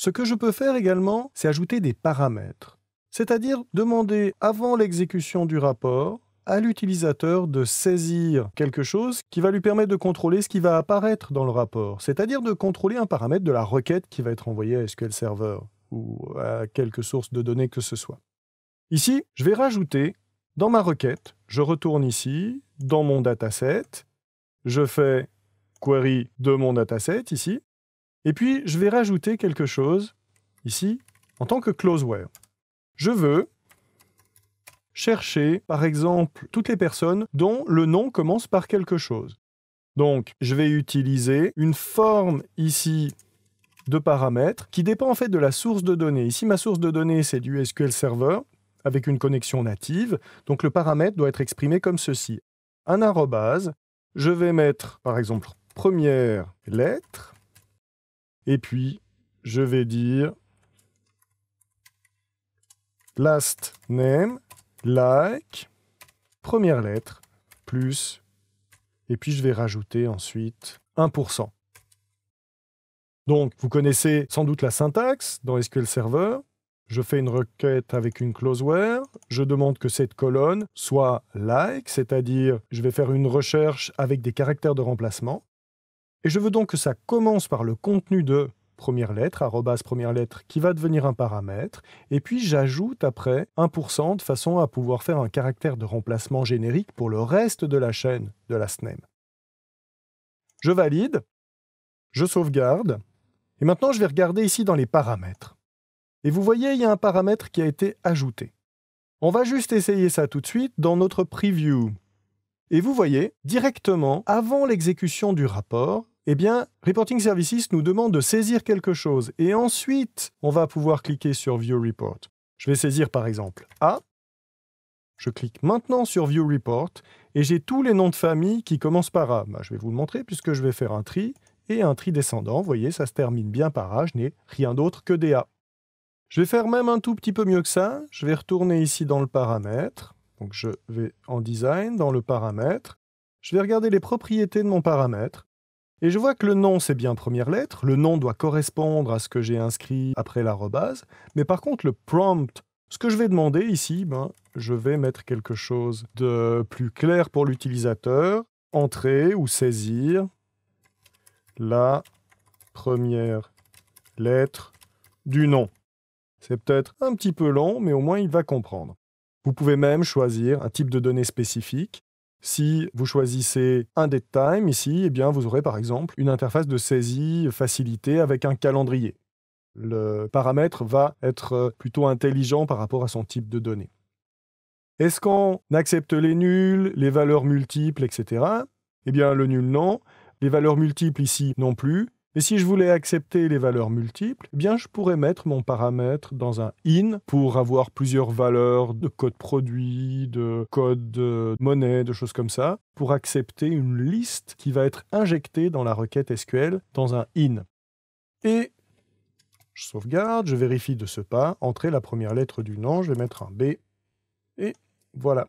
Ce que je peux faire également, c'est ajouter des paramètres, c'est-à-dire demander avant l'exécution du rapport à l'utilisateur de saisir quelque chose qui va lui permettre de contrôler ce qui va apparaître dans le rapport, c'est-à-dire de contrôler un paramètre de la requête qui va être envoyée à SQL Server ou à quelque source de données que ce soit. Ici, je vais rajouter dans ma requête, je retourne ici, dans mon dataset, je fais query de mon dataset ici, et puis, je vais rajouter quelque chose ici en tant que closeware. Je veux chercher, par exemple, toutes les personnes dont le nom commence par quelque chose. Donc, je vais utiliser une forme ici de paramètre qui dépend en fait de la source de données. Ici, ma source de données, c'est du SQL Server avec une connexion native. Donc, le paramètre doit être exprimé comme ceci. Un arrobase, je vais mettre, par exemple, première lettre, et puis, je vais dire last name, like, première lettre, plus, et puis je vais rajouter ensuite 1%. Donc, vous connaissez sans doute la syntaxe dans SQL Server. Je fais une requête avec une clause where, je demande que cette colonne soit like, c'est-à-dire je vais faire une recherche avec des caractères de remplacement, et je veux donc que ça commence par le contenu de première lettre, arrobase première lettre, qui va devenir un paramètre, et puis j'ajoute après 1% de façon à pouvoir faire un caractère de remplacement générique pour le reste de la chaîne de la SNEM. Je valide, je sauvegarde, et maintenant je vais regarder ici dans les paramètres. Et vous voyez, il y a un paramètre qui a été ajouté. On va juste essayer ça tout de suite dans notre preview. Et vous voyez, directement, avant l'exécution du rapport, eh bien, Reporting Services nous demande de saisir quelque chose et ensuite, on va pouvoir cliquer sur View Report. Je vais saisir par exemple A. Je clique maintenant sur View Report et j'ai tous les noms de famille qui commencent par A. Bah, je vais vous le montrer puisque je vais faire un tri et un tri descendant. Vous voyez, ça se termine bien par A. Je n'ai rien d'autre que des A. Je vais faire même un tout petit peu mieux que ça. Je vais retourner ici dans le paramètre. Donc je vais en design, dans le paramètre. Je vais regarder les propriétés de mon paramètre. Et je vois que le nom, c'est bien première lettre. Le nom doit correspondre à ce que j'ai inscrit après rebase, Mais par contre, le prompt, ce que je vais demander ici, ben, je vais mettre quelque chose de plus clair pour l'utilisateur. Entrer ou saisir la première lettre du nom. C'est peut-être un petit peu long, mais au moins il va comprendre. Vous pouvez même choisir un type de données spécifique. Si vous choisissez un date time ici, eh bien vous aurez par exemple une interface de saisie facilitée avec un calendrier. Le paramètre va être plutôt intelligent par rapport à son type de données. Est-ce qu'on accepte les nuls, les valeurs multiples, etc. Eh bien le nul non, les valeurs multiples ici non plus, et si je voulais accepter les valeurs multiples, eh bien je pourrais mettre mon paramètre dans un in pour avoir plusieurs valeurs de code produit, de code de monnaie, de choses comme ça, pour accepter une liste qui va être injectée dans la requête SQL dans un in. Et je sauvegarde, je vérifie de ce pas, entrer la première lettre du nom, je vais mettre un B, et voilà.